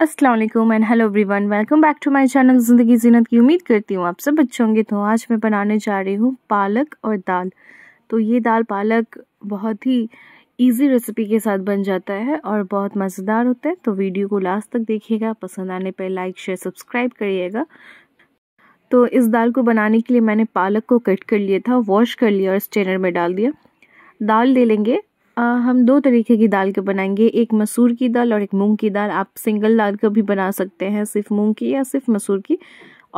Aslam and hello everyone welcome back to my channel ज़िंदगी जीनत की उम्मीद करती हूँ आप सब अच्छे होंगे तो आज मैं बनाने जा रही हूँ पालक और दाल तो ये दाल पालक बहुत ही इजी रेसिपी के साथ बन जाता है और बहुत मज़ेदार होता है तो वीडियो को लास्ट तक देखिएगा पसंद आने पर लाइक शेयर सब्सक्राइब करिएगा तो इस दाल को बनाने के लिए मैंने पालक को कट कर लिया था वॉश कर लिया और स्टेनर में डाल दिया दाल ले लेंगे आ, हम दो तरीके की दाल के बनाएंगे एक मसूर की दाल और एक मूंग की दाल आप सिंगल दाल का भी बना सकते हैं सिर्फ मूंग की या सिर्फ मसूर की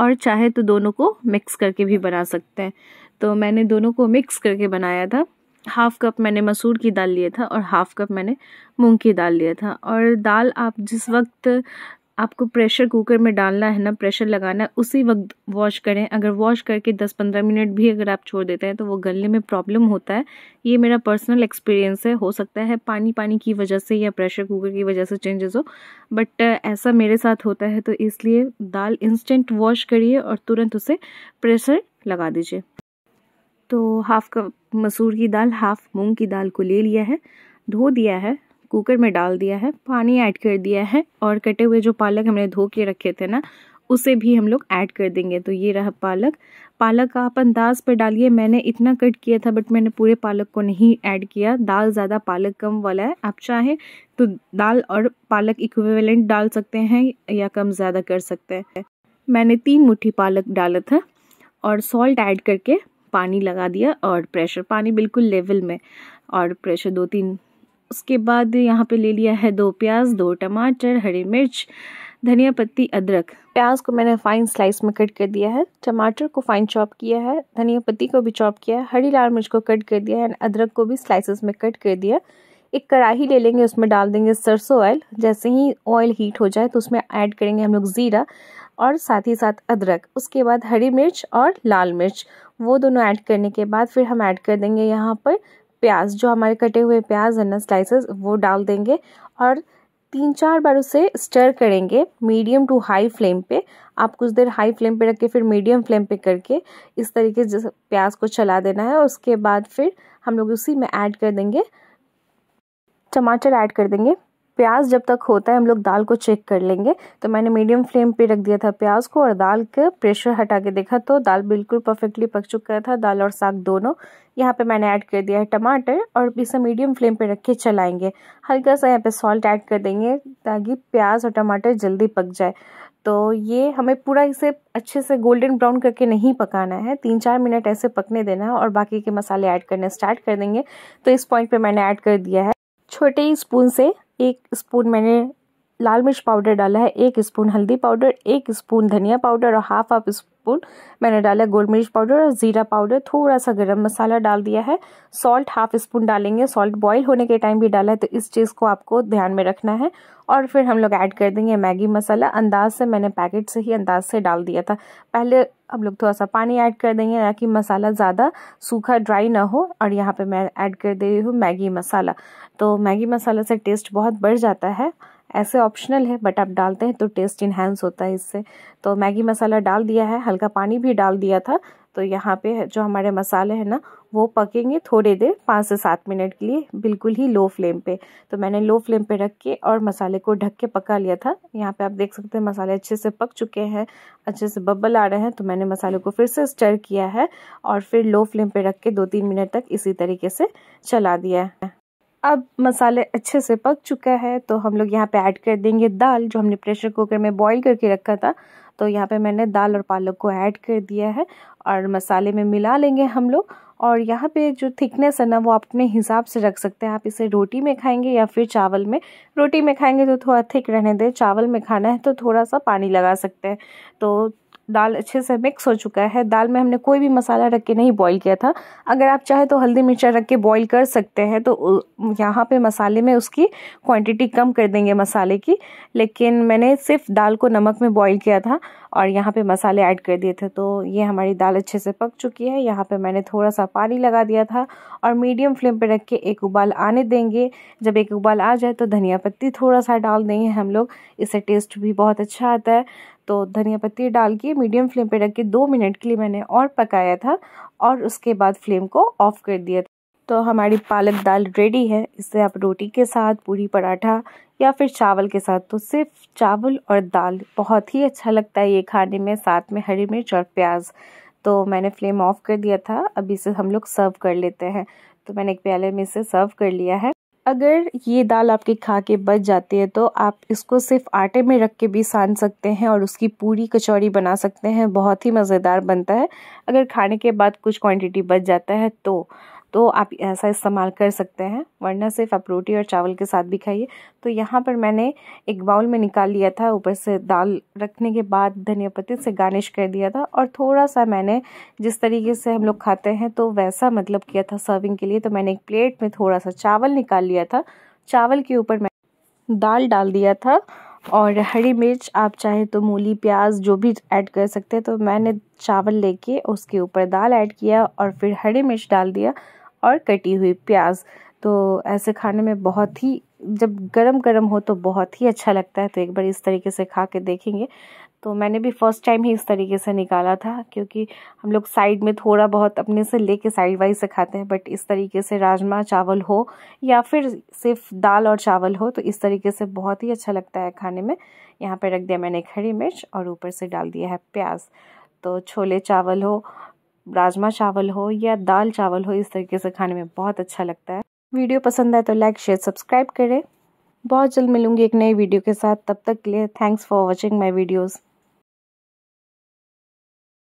और चाहे तो दोनों को मिक्स करके भी बना सकते हैं तो मैंने दोनों को मिक्स करके बनाया था हाफ़ कप मैंने मसूर की दाल लिया था और हाफ़ कप मैंने मूंग की दाल लिया था और दाल आप जिस वक्त आपको प्रेशर कुकर में डालना है ना प्रेशर लगाना है उसी वक्त वॉश करें अगर वॉश करके 10-15 मिनट भी अगर आप छोड़ देते हैं तो वो गलने में प्रॉब्लम होता है ये मेरा पर्सनल एक्सपीरियंस है हो सकता है पानी पानी की वजह से या प्रेशर कुकर की वजह से चेंजेस हो बट ऐसा मेरे साथ होता है तो इसलिए दाल इंस्टेंट वॉश करिए और तुरंत उसे प्रेशर लगा दीजिए तो हाफ़ कप मसूर की दाल हाफ़ मूँग की दाल को ले लिया है धो दिया है कुकर में डाल दिया है पानी ऐड कर दिया है और कटे हुए जो पालक हमने धो के रखे थे ना उसे भी हम लोग ऐड कर देंगे तो ये रहा पालक पालक का आप अंदाज पर डालिए मैंने इतना कट किया था बट मैंने पूरे पालक को नहीं ऐड किया दाल ज़्यादा पालक कम वाला है आप चाहें तो दाल और पालक इक्विवेलेंट डाल सकते हैं या कम ज़्यादा कर सकते हैं मैंने तीन मुट्ठी पालक डाला था और सॉल्ट ऐड करके पानी लगा दिया और प्रेशर पानी बिल्कुल लेवल में और प्रेशर दो तीन उसके बाद यहाँ पे ले लिया है दो प्याज दो टमाटर हरी मिर्च धनिया पत्ती अदरक प्याज को मैंने फाइन स्लाइस में कट कर दिया है टमाटर को फाइन चॉप किया है धनिया पत्ती को भी चॉप किया है हरी लाल मिर्च को कट कर दिया है एंड अदरक को भी स्लाइसेस में कट कर दिया एक कढ़ाही ले लेंगे उसमें डाल देंगे सरसों ऑयल जैसे ही ऑयल हीट हो जाए तो उसमें ऐड करेंगे हम लोग ज़ीरा और साथ ही साथ अदरक उसके बाद हरी मिर्च और लाल मिर्च वो दोनों ऐड करने के बाद फिर हम ऐड कर देंगे यहाँ पर प्याज जो हमारे कटे हुए प्याज है ना स्लाइसेस वो डाल देंगे और तीन चार बार उसे स्टर करेंगे मीडियम टू हाई फ्लेम पे आप कुछ देर हाई फ्लेम पे रख के फिर मीडियम फ्लेम पे करके इस तरीके से प्याज को चला देना है उसके बाद फिर हम लोग उसी में ऐड कर देंगे टमाटर ऐड कर देंगे प्याज जब तक होता है हम लोग दाल को चेक कर लेंगे तो मैंने मीडियम फ्लेम पे रख दिया था प्याज को और दाल का प्रेशर हटा के देखा तो दाल बिल्कुल परफेक्टली पक चुका था दाल और साग दोनों यहाँ पे मैंने ऐड कर दिया है टमाटर और इसे मीडियम फ्लेम पे रख के चलाएंगे हल्का सा यहाँ पे सॉल्ट ऐड कर देंगे ताकि प्याज और टमाटर जल्दी पक जाए तो ये हमें पूरा इसे अच्छे से गोल्डन ब्राउन करके नहीं पकाना है तीन चार मिनट ऐसे पकने देना है और बाकी के मसाले ऐड करने स्टार्ट कर देंगे तो इस पॉइंट पर मैंने ऐड कर दिया है छोटे ही स्पून से एक स्पून मैंने लाल मिर्च पाउडर डाला है एक स्पून हल्दी पाउडर एक स्पून धनिया पाउडर और हाफ हाफ स्पून मैंने डाला गोल मिर्च पाउडर और ज़ीरा पाउडर थोड़ा सा गरम मसाला डाल दिया है सॉल्ट हाफ स्पून डालेंगे सॉल्ट बॉईल होने के टाइम भी डाला है तो इस चीज़ को आपको ध्यान में रखना है और फिर हम लोग ऐड कर देंगे मैगी मसाला अंदाज से मैंने पैकेट से ही अंदाज से डाल दिया था पहले हम लोग थोड़ा सा पानी ऐड कर देंगे ताकि मसाला ज़्यादा सूखा ड्राई ना हो और यहाँ पे मैं ऐड कर दे रही हूँ मैगी मसाला तो मैगी मसाला से टेस्ट बहुत बढ़ जाता है ऐसे ऑप्शनल है बट आप डालते हैं तो टेस्ट इन्हेंस होता है इससे तो मैगी मसाला डाल दिया है हल्का पानी भी डाल दिया था तो यहाँ पे जो हमारे मसाले हैं ना वो पकेंगे थोड़ी देर पाँच से सात मिनट के लिए बिल्कुल ही लो फ्लेम पे तो मैंने लो फ्लेम पे रख के और मसाले को ढक के पका लिया था यहाँ पे आप देख सकते हैं मसाले अच्छे से पक चुके हैं अच्छे से बबल आ रहे हैं तो मैंने मसाले को फिर से स्टर किया है और फिर लो फ्लेम पे रख के दो तीन मिनट तक इसी तरीके से चला दिया है अब मसाले अच्छे से पक चुका है तो हम लोग यहाँ पे ऐड कर देंगे दाल जो हमने प्रेशर कुकर में बॉईल करके रखा था तो यहाँ पे मैंने दाल और पालक को ऐड कर दिया है और मसाले में मिला लेंगे हम लोग और यहाँ पे जो थिकनेस है ना वो आप अपने हिसाब से रख सकते हैं आप इसे रोटी में खाएंगे या फिर चावल में रोटी में खाएंगे तो थोड़ा थिक रहने दें चावल में खाना है तो थोड़ा सा पानी लगा सकते हैं तो दाल अच्छे से मिक्स हो चुका है दाल में हमने कोई भी मसाला रख के नहीं बॉईल किया था अगर आप चाहे तो हल्दी मिर्चा रख के बॉईल कर सकते हैं तो यहाँ पे मसाले में उसकी क्वांटिटी कम कर देंगे मसाले की लेकिन मैंने सिर्फ दाल को नमक में बॉईल किया था और यहाँ पे मसाले ऐड कर दिए थे तो ये हमारी दाल अच्छे से पक चुकी है यहाँ पे मैंने थोड़ा सा पानी लगा दिया था और मीडियम फ्लेम पर रख के एक उबाल आने देंगे जब एक उबाल आ जाए तो धनिया पत्ती थोड़ा सा डाल देंगे हम लोग इससे टेस्ट भी बहुत अच्छा आता है तो धनिया पत्ती डाल के मीडियम फ्लेम पे रख के दो मिनट के लिए मैंने और पकाया था और उसके बाद फ्लेम को ऑफ़ कर दिया था तो हमारी पालक दाल रेडी है इसे आप रोटी के साथ पूरी पराठा या फिर चावल के साथ तो सिर्फ चावल और दाल बहुत ही अच्छा लगता है ये खाने में साथ में हरी मिर्च और प्याज तो मैंने फ्लेम ऑफ़ कर दिया था अभी इसे हम लोग सर्व कर लेते हैं तो मैंने एक प्याले में इसे सर्व कर लिया है अगर ये दाल आपके खा के बच जाती है तो आप इसको सिर्फ आटे में रख के भी सान सकते हैं और उसकी पूरी कचौड़ी बना सकते हैं बहुत ही मज़ेदार बनता है अगर खाने के बाद कुछ क्वांटिटी बच जाता है तो तो आप ऐसा इस्तेमाल कर सकते हैं वरना सिर्फ आप रोटी और चावल के साथ भी खाइए तो यहाँ पर मैंने एक बाउल में निकाल लिया था ऊपर से दाल रखने के बाद धनिया पत्ती से गार्निश कर दिया था और थोड़ा सा मैंने जिस तरीके से हम लोग खाते हैं तो वैसा मतलब किया था सर्विंग के लिए तो मैंने एक प्लेट में थोड़ा सा चावल निकाल लिया था चावल के ऊपर मैं दाल डाल दिया था और हरी मिर्च आप चाहे तो मूली प्याज जो भी ऐड कर सकते हैं तो मैंने चावल लेके उसके ऊपर दाल ऐड किया और फिर हरी मिर्च डाल दिया और कटी हुई प्याज तो ऐसे खाने में बहुत ही जब गरम गरम हो तो बहुत ही अच्छा लगता है तो एक बार इस तरीके से खा के देखेंगे तो मैंने भी फ़र्स्ट टाइम ही इस तरीके से निकाला था क्योंकि हम लोग साइड में थोड़ा बहुत अपने से लेके साइड वाइज से खाते हैं बट इस तरीके से राजमा चावल हो या फिर सिर्फ दाल और चावल हो तो इस तरीके से बहुत ही अच्छा लगता है खाने में यहाँ पर रख दिया मैंने खड़ी मिर्च और ऊपर से डाल दिया है प्याज तो छोले चावल हो राजमा चावल हो या दाल चावल हो इस तरीके से खाने में बहुत अच्छा लगता है वीडियो पसंद आए तो लाइक शेयर सब्सक्राइब करें बहुत जल्द मिलूंगी एक नई वीडियो के साथ तब तक के लिए thanks for watching my videos